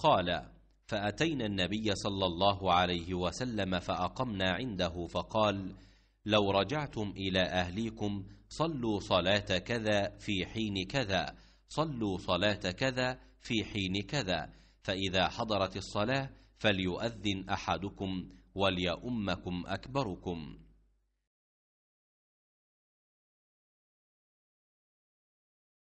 قال فاتينا النبي صلى الله عليه وسلم فاقمنا عنده فقال لو رجعتم الى اهليكم صلوا صلاه كذا في حين كذا صلوا صلاه كذا في حين كذا فاذا حضرت الصلاه فليؤذن احدكم وليؤمكم اكبركم